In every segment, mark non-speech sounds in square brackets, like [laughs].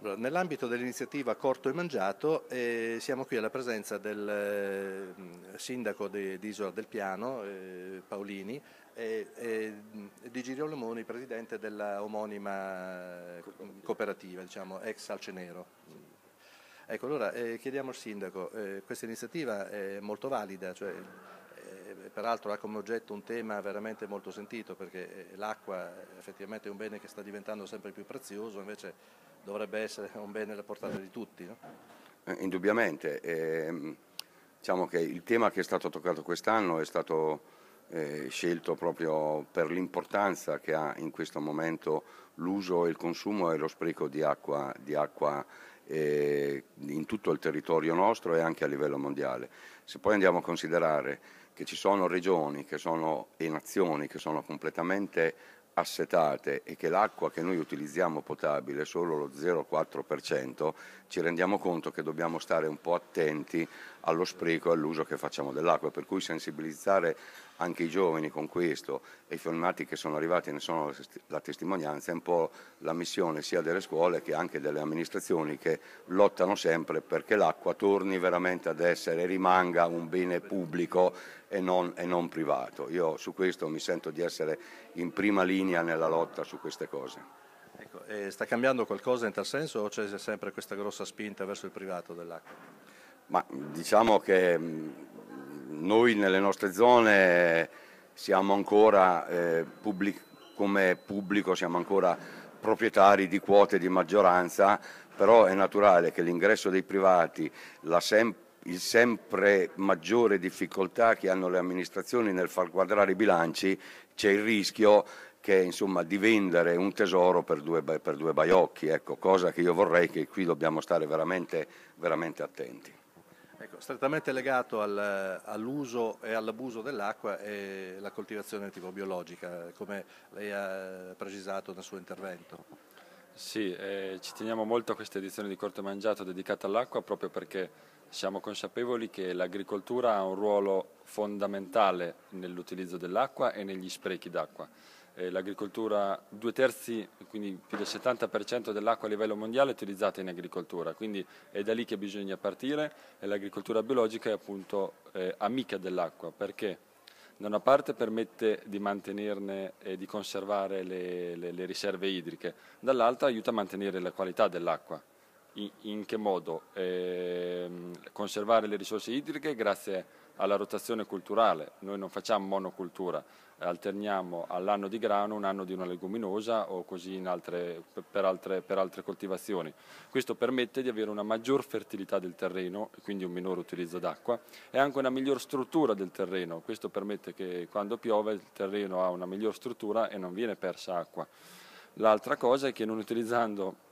Nell'ambito dell'iniziativa Corto e Mangiato eh, siamo qui alla presenza del eh, sindaco di, di, Isola del Piano, eh, Paolini, e, di Girio Lomoni, presidente della omonima cooperativa, diciamo, ex Alcenero. Ecco, allora eh, chiediamo al sindaco, eh, questa iniziativa è molto valida, cioè, eh, peraltro ha come oggetto un tema veramente molto sentito perché eh, l'acqua effettivamente è un bene che sta diventando sempre più prezioso, invece dovrebbe essere un bene alla portata di tutti. No? Eh, indubbiamente, eh, diciamo che il tema che è stato toccato quest'anno è stato eh, scelto proprio per l'importanza che ha in questo momento l'uso, il consumo e lo spreco di acqua, di acqua eh, in tutto il territorio nostro e anche a livello mondiale. Se poi andiamo a considerare che ci sono regioni sono, e nazioni che sono completamente assetate e che l'acqua che noi utilizziamo potabile è solo lo 0,4%, ci rendiamo conto che dobbiamo stare un po' attenti allo spreco e all'uso che facciamo dell'acqua, per cui sensibilizzare anche i giovani con questo e i filmati che sono arrivati ne sono la testimonianza, è un po' la missione sia delle scuole che anche delle amministrazioni che lottano sempre perché l'acqua torni veramente ad essere, e rimanga un bene pubblico e non, e non privato. Io su questo mi sento di essere in prima linea linea nella lotta su queste cose. Ecco, eh, sta cambiando qualcosa in tal senso o c'è sempre questa grossa spinta verso il privato dell'acqua? Ma diciamo che mm, noi nelle nostre zone siamo ancora eh, pubblic- come pubblico, siamo ancora proprietari di quote di maggioranza, però è naturale che l'ingresso dei privati, la sempre il sempre maggiore difficoltà che hanno le amministrazioni nel far quadrare i bilanci, c'è il rischio che insomma di vendere un tesoro per due, per due baiocchi, ecco, cosa che io vorrei che qui dobbiamo stare veramente, veramente attenti. Ecco, strettamente legato al, all'uso e all'abuso dell'acqua è la coltivazione tipo biologica, come lei ha precisato nel suo intervento. Sì, eh, ci teniamo molto a questa edizione di Corte Mangiato dedicata all'acqua proprio perché siamo consapevoli che l'agricoltura ha un ruolo fondamentale nell'utilizzo dell'acqua e negli sprechi d'acqua. Eh, l'agricoltura, due terzi, quindi più del 70% dell'acqua a livello mondiale è utilizzata in agricoltura, quindi è da lì che bisogna partire e l'agricoltura biologica è appunto eh, amica dell'acqua, perché da una parte permette di mantenerne e di conservare le, le, le riserve idriche, dall'altra aiuta a mantenere la qualità dell'acqua. In, in, che modo? Eh, conservare le risorse idriche grazie alla rotazione culturale. Noi non facciamo monocultura, eh, alterniamo all'anno di grano un anno di una leguminosa o così altre, per, altre, per, altre, coltivazioni. Questo permette di avere una maggior fertilità del terreno, quindi un minore utilizzo d'acqua e anche una miglior struttura del terreno. Questo permette che quando piove il terreno ha una miglior struttura e non viene persa acqua. L'altra cosa è che non utilizzando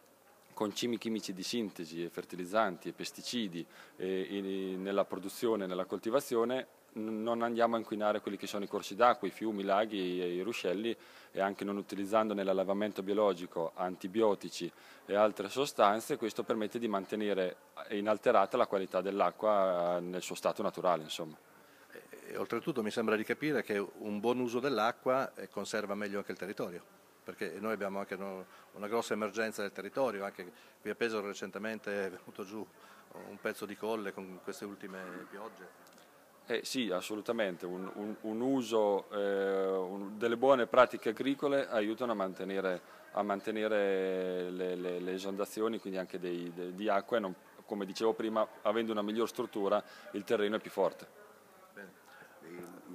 con cimi chimici di sintesi e fertilizzanti e pesticidi e, e nella produzione e nella coltivazione non andiamo a inquinare quelli che sono i corsi d'acqua, i fiumi, i laghi e i ruscelli e anche non utilizzando nell'allevamento biologico antibiotici e altre sostanze, questo permette di mantenere inalterata la qualità dell'acqua nel suo stato naturale. Insomma. E, oltretutto mi sembra di capire che un buon uso dell'acqua conserva meglio anche il territorio perché noi abbiamo anche una grossa emergenza del territorio, anche qui a Pesaro recentemente è venuto giù un pezzo di colle con queste ultime piogge. Eh sì, assolutamente, un, un, un uso eh, un, delle buone pratiche agricole aiutano a mantenere, a mantenere le, le, le, esondazioni, quindi anche dei, de, di acqua e non, come dicevo prima, avendo una miglior struttura il terreno è più forte. Bene.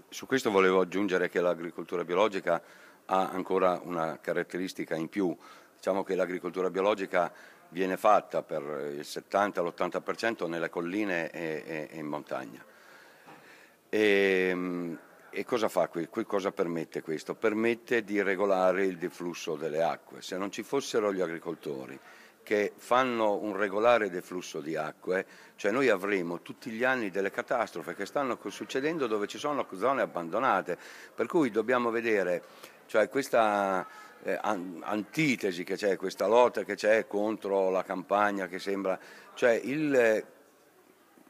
Su questo volevo aggiungere che l'agricoltura biologica ha ancora una caratteristica in più. Diciamo che l'agricoltura biologica viene fatta per il 70-80% nelle colline e, e in montagna. E, ehm, e cosa fa qui? qui? Cosa permette questo? Permette di regolare il deflusso delle acque. Se non ci fossero gli agricoltori che fanno un regolare deflusso di acque, cioè noi avremo tutti gli anni delle catastrofe che stanno succedendo dove ci sono zone abbandonate, per cui dobbiamo vedere cioè questa eh, antitesi che c'è, questa lotta che c'è contro la campagna che sembra... Cioè il, eh,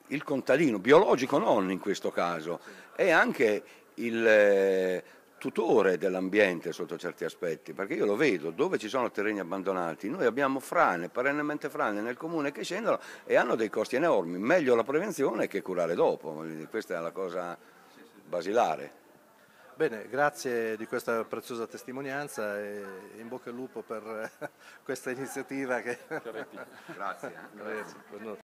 il contadino, biologico non in questo caso, è anche il eh, tutore dell'ambiente sotto certi aspetti, perché io lo vedo, dove ci sono terreni abbandonati, noi abbiamo frane, perennemente frane nel comune che scendono e hanno dei costi enormi, meglio la prevenzione che curare dopo, questa è la cosa basilare. Bene, grazie di questa preziosa testimonianza e in bocca al lupo per [laughs] questa iniziativa. Che... Grazie. Eh. grazie.